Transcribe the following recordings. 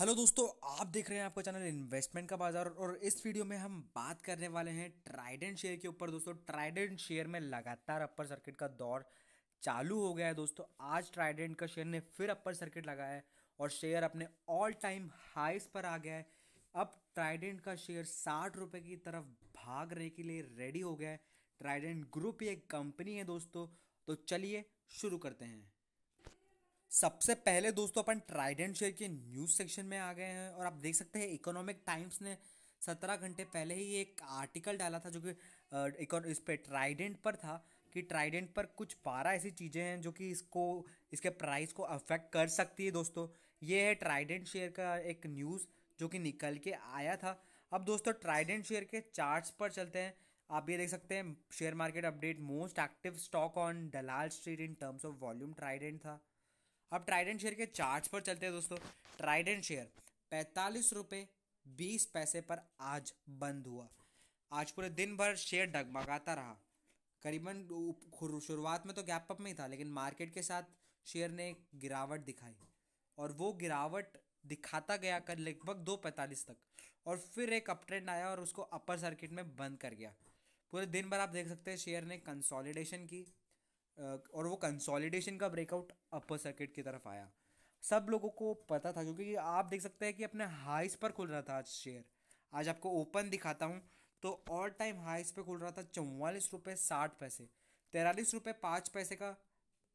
hello दोस्तों आप देख रहे हैं आपका चैनल इन्वेस्टमेंट का बाजार और इस वीडियो में हम बात करने वाले हैं ट्राइडेंट शेयर के ऊपर दोस्तों ट्राइडेंट शेयर में लगातार अपर सर्किट का दौर चालू हो गया है दोस्तों आज ट्राइडेंट का शेयर ने फिर अपर सर्किट लगाया है और शेयर अपने ऑल टाइम हाइस पर आ गया है अब ट्राइडेंट का शेयर साठ रुपये की तरफ भागने के लिए रेडी हो गया है ट्राइडेंट ग्रुप ये कंपनी है दोस्तों तो चलिए शुरू करते हैं सबसे पहले दोस्तों अपन ट्राइडेंट शेयर के न्यूज सेक्शन में आ गए हैं और आप देख सकते हैं इकोनॉमिक टाइम्स ने सत्रह घंटे पहले ही एक आर्टिकल डाला था जो कि इस पर ट्राइडेंट पर था कि ट्राइडेंट पर कुछ बारह ऐसी चीज़ें हैं जो कि इसको इसके प्राइस को अफेक्ट कर सकती है दोस्तों ये है ट्राइडेंट शेयर का एक न्यूज़ जो कि निकल के आया था अब दोस्तों ट्राइडेंट शेयर के चार्ट्स पर चलते हैं आप ये देख सकते हैं share market update most active stock on Dalal street in terms of volume Trident था अब ट्राइडेंट शेयर के चार्ट्स पर चलते हैं दोस्तों ट्राइडेंट शेयर पैंतालीस रुपये बीस पैसे पर आज बंद हुआ आज पूरे दिन भर शेयर डगमगाता रहा करीबन शुरुआत में तो गैप अप में ही था लेकिन मार्केट के साथ शेयर ने गिरावट दिखाई और वो गिरावट दिखाता गया कर लगभग दो पैंतालीस तक और फिर एक अपट्रेंड आया और उसको अपर सर्किट में बंद कर गया पूरे दिन भर आप देख सकते हैं शेयर ने कंसोलिडेशन की और वो कंसोलिडेशन का ब्रेकआउट अपर सर्किट की तरफ आया सब लोगों को पता था क्योंकि आप देख सकते हैं कि अपने हाइस पर खुल रहा था आज शेयर आज आपको ओपन दिखाता हूँ तो ऑल टाइम हाइस पे खुल रहा था चौवालीस रुपये साठ पैसे तैंतालीस रुपये पाँच पैसे का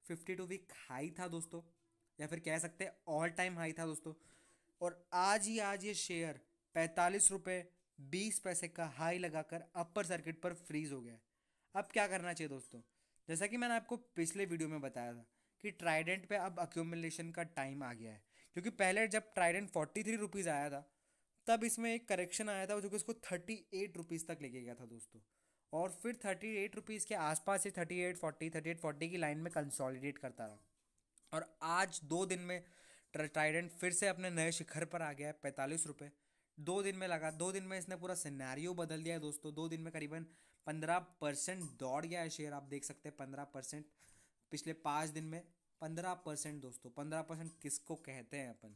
फिफ्टी टू वीक हाई था दोस्तों या फिर कह सकते हैं ऑल टाइम हाई था दोस्तों और आज ही आज ये शेयर पैंतालीस रुपये बीस पैसे का हाई लगाकर अपर सर्किट पर फ्रीज हो गया है अब क्या करना चाहिए दोस्तों जैसा कि मैंने आपको पिछले वीडियो में बताया था कि ट्राइडेंट पे अब अक्यूमलेशन का टाइम आ गया है क्योंकि पहले जब ट्राइडेंट फोर्टी थ्री रुपीज़ आया था तब इसमें एक करेक्शन आया था जो कि इसको थर्टी एट रुपीज़ तक लेके गया था दोस्तों और फिर थर्टी एट रुपीज़ के आसपास से thirty eight forty thirty eight forty की लाइन में कंसोलिडेट करता रहा और आज दो दिन में ट्राइडेंट फिर से अपने नए शिखर पर आ गया है पैंतालीस रुपये दो दिन में लगा दो दिन में इसने पूरा सिनेरियो बदल दिया है दोस्तों दो दिन में करीबन पंद्रह परसेंट दौड़ गया है शेयर आप देख सकते हैं पंद्रह परसेंट पिछले पाँच दिन में पंद्रह परसेंट दोस्तों पंद्रह परसेंट किसको कहते हैं अपन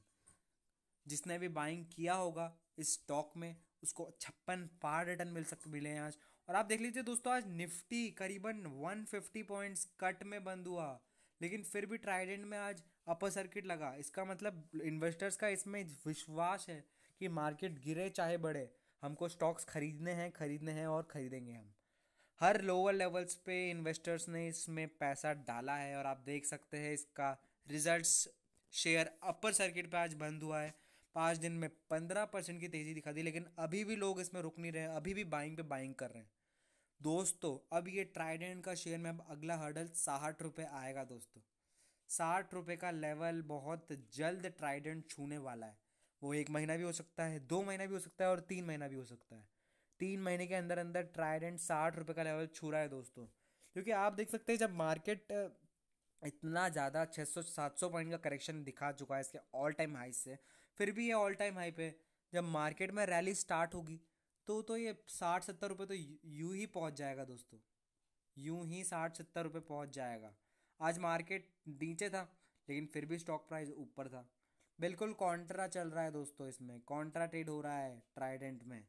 जिसने भी बाइंग किया होगा इस स्टॉक में उसको छप्पन पार रिटर्न मिल सकते मिले हैं आज और आप देख लीजिए दोस्तों आज निफ्टी करीबन फिफ्टी पॉइंट्स कट में बंद हुआ लेकिन फिर भी ट्राइडेंट में आज अपर सर्किट लगा इसका मतलब इन्वेस्टर्स का इसमें विश्वास है कि मार्केट गिरे चाहे बढ़े हमको स्टॉक्स खरीदने हैं खरीदने हैं और ख़रीदेंगे हम हर लोअर लेवल्स पे इन्वेस्टर्स ने इसमें पैसा डाला है और आप देख सकते हैं इसका रिजल्ट्स शेयर अपर सर्किट पे आज बंद हुआ है पाँच दिन में पंद्रह परसेंट की तेज़ी दिखा दी लेकिन अभी भी लोग इसमें रुक नहीं रहे अभी भी बाइंग पे बाइंग कर रहे हैं दोस्तों अब ये ट्राइडेंट का शेयर में अब अगला हर्डल साठ रुपये आएगा दोस्तों साठ रुपये का लेवल बहुत जल्द ट्राइडेंट छूने वाला है वो एक महीना भी हो सकता है दो महीना भी हो सकता है और तीन महीना भी हो सकता है तीन महीने के अंदर अंदर ट्राइडेंट साठ रुपये का लेवल छू रहा है दोस्तों क्योंकि आप देख सकते हैं जब मार्केट इतना ज़्यादा 600-700 पॉइंट का करेक्शन दिखा चुका है इसके ऑल टाइम हाई से फिर भी ये ऑल टाइम हाई पे जब मार्केट में रैली स्टार्ट होगी तो तो ये साठ सत्तर रुपये तो यूँ ही पहुंच जाएगा दोस्तों यूँ ही साठ सत्तर रुपये पहुंच जाएगा आज मार्केट नीचे था लेकिन फिर भी स्टॉक प्राइस ऊपर था बिल्कुल कॉन्ट्रा चल रहा है दोस्तों इसमें कॉन्ट्रा ट्रेड हो रहा है ट्राइडेंट में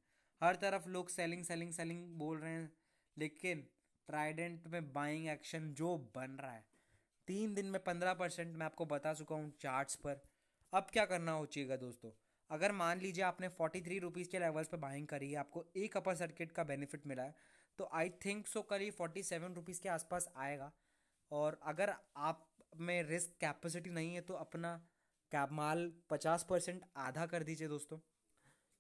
हर तरफ लोग सेलिंग सेलिंग सेलिंग बोल रहे हैं लेकिन ट्राइडेंट में बाइंग एक्शन जो बन रहा है तीन दिन में पंद्रह परसेंट मैं आपको बता चुका हूँ चार्ट्स पर अब क्या करना हो चाहिएगा दोस्तों अगर मान लीजिए आपने फोर्टी थ्री रुपीज़ के लेवल्स पर बाइंग करी है आपको एक अपर सर्किट का बेनिफिट मिला है तो आई थिंक सो करीब फोर्टी सेवन रुपीज़ के आसपास आएगा और अगर आप में रिस्क कैपेसिटी नहीं है तो अपना आप माल पचास परसेंट आधा कर दीजिए दोस्तों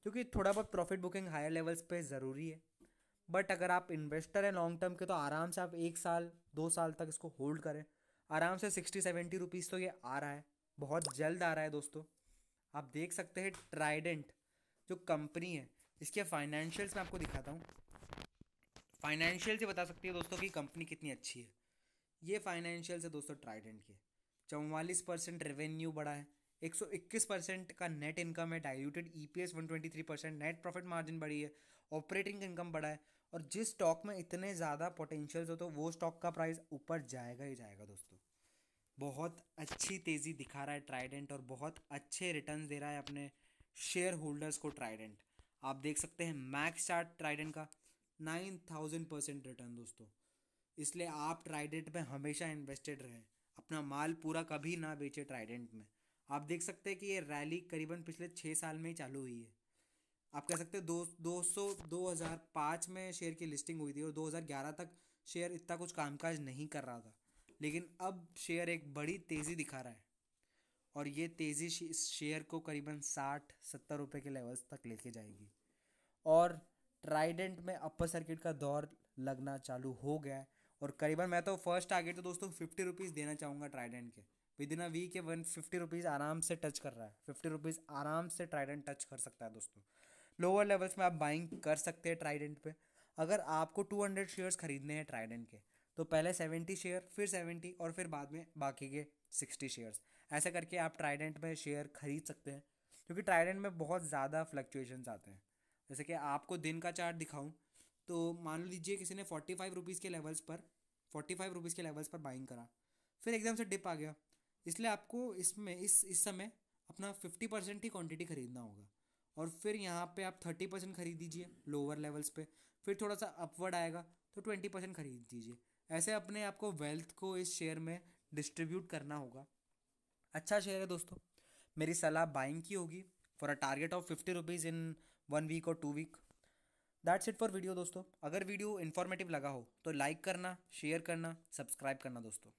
क्योंकि थोड़ा बहुत प्रॉफिट बुकिंग हायर लेवल्स पे ज़रूरी है बट अगर आप इन्वेस्टर हैं लॉन्ग टर्म के तो आराम से आप एक साल दो साल तक इसको होल्ड करें आराम से सिक्सटी सेवेंटी रुपीज़ तो ये आ रहा है बहुत जल्द आ रहा है दोस्तों आप देख सकते हैं ट्राइडेंट जो कंपनी है इसके फाइनेंशियल्स मैं आपको दिखाता हूँ फाइनेंशियल से बता सकती है दोस्तों कि कंपनी कितनी अच्छी है ये फाइनेंशियल से दोस्तों ट्राइडेंट की चौवालीस परसेंट रेवेन्यू बढ़ा है 121 परसेंट का नेट इनकम है one EPS 123 percent net profit margin बढ़ी है ऑपरेटिंग इनकम बढ़ा है और जिस स्टॉक में इतने ज़्यादा पोटेंशियल्स हो तो वो स्टॉक का प्राइस ऊपर जाएगा ही जाएगा दोस्तों बहुत अच्छी तेज़ी दिखा रहा है ट्राइडेंट और बहुत अच्छे रिटर्न दे रहा है अपने शेयर होल्डर्स को ट्राइडेंट आप देख सकते हैं मैक्स चार्ट ट्राइडेंट का नाइन थाउजेंड परसेंट रिटर्न दोस्तों इसलिए आप ट्राइडेंट में हमेशा इन्वेस्टेड रहें अपना माल पूरा कभी ना बेचे ट्राइडेंट में आप देख सकते हैं कि ये रैली करीबन पिछले छः साल में ही चालू हुई है आप कह सकते हैं दो दो सौ दो हज़ार पाँच में शेयर की लिस्टिंग हुई थी और 2011 तक शेयर इतना कुछ कामकाज नहीं कर रहा था लेकिन अब शेयर एक बड़ी तेज़ी दिखा रहा है और ये तेज़ी इस शेयर को करीबन साठ सत्तर रुपये के लेवल्स तक लेके जाएगी और ट्राइडेंट में अपर सर्किट का दौर लगना चालू हो गया है और करीबन मैं तो फर्स्ट टारगेट तो दोस्तों फिफ्टी रुपीज़ देना चाहूँगा ट्राइडेंट के विद इन अ वीक ये वन फिफ्टी रुपीज़ आराम से टच कर रहा है फिफ्टी रुपीज़ आराम से ट्राइडेंट टच कर सकता है दोस्तों लोअर लेवल्स में आप बाइंग कर सकते हैं ट्राइडेंट पे अगर आपको टू हंड्रेड शेयर्स खरीदने हैं ट्राइडेंट के तो पहले सेवेंटी शेयर फिर सेवेंटी और फिर बाद में बाकी के सिक्सटी शेयर्स ऐसा करके आप ट्राइडेंट में शेयर खरीद सकते हैं क्योंकि ट्राइडेंट में बहुत ज़्यादा फ्लक्चुएशंस आते हैं जैसे कि आपको दिन का चार्ट दिखाऊँ तो मान लीजिए किसी ने फोर्टी फाइव रुपीज़ के लेवल्स पर फोर्टी फाइव रुपीज़ के लेवल्स पर बाइंग करा फिर एकदम से डिप आ गया इसलिए आपको इसमें इस इस समय अपना फिफ्टी परसेंट ही क्वांटिटी खरीदना होगा और फिर यहाँ पे आप थर्टी परसेंट खरीद दीजिए लोअर लेवल्स पे फिर थोड़ा सा अपवर्ड आएगा तो ट्वेंटी परसेंट खरीद दीजिए ऐसे अपने आपको वेल्थ को इस शेयर में डिस्ट्रीब्यूट करना होगा अच्छा शेयर है दोस्तों मेरी सलाह बाइंग की होगी for a target of fifty rupees in one week और two week that's it for video दोस्तों अगर वीडियो इन्फॉर्मेटिव लगा हो तो लाइक करना शेयर करना सब्सक्राइब करना दोस्तों